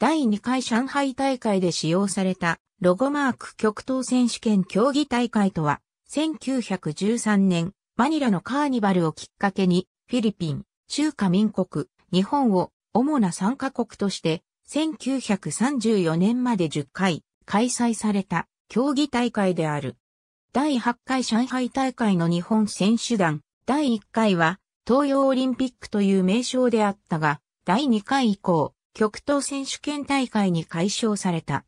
第2回上海大会で使用されたロゴマーク極東選手権競技大会とは、1913年、マニラのカーニバルをきっかけに、フィリピン、中華民国、日本を主な参加国として、1934年まで10回開催された競技大会である。第8回上海大会の日本選手団、第1回は東洋オリンピックという名称であったが、第2回以降、極東選手権大会に解消された。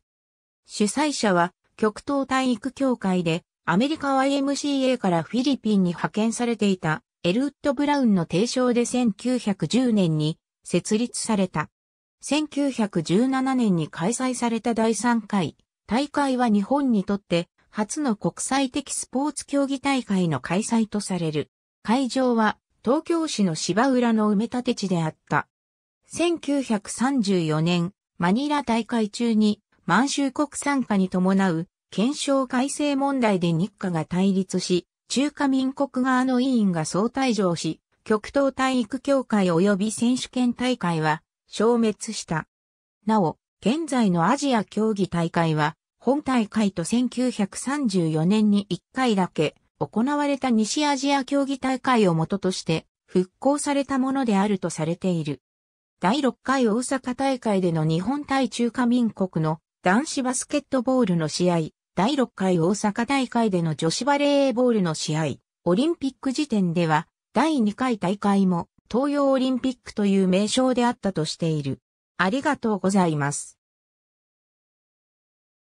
主催者は極東体育協会でアメリカ YMCA からフィリピンに派遣されていたエルウッド・ブラウンの提唱で1910年に設立された。1917年に開催された第3回大会は日本にとって初の国際的スポーツ競技大会の開催とされる。会場は東京市の芝浦の埋め立て地であった。1934年、マニラ大会中に満州国参加に伴う憲章改正問題で日課が対立し、中華民国側の委員が総退場し、極東体育協会及び選手権大会は消滅した。なお、現在のアジア競技大会は、本大会と1934年に1回だけ行われた西アジア競技大会をもととして復興されたものであるとされている。第6回大阪大会での日本対中華民国の男子バスケットボールの試合、第6回大阪大会での女子バレーボールの試合、オリンピック時点では第2回大会も東洋オリンピックという名称であったとしている。ありがとうございます。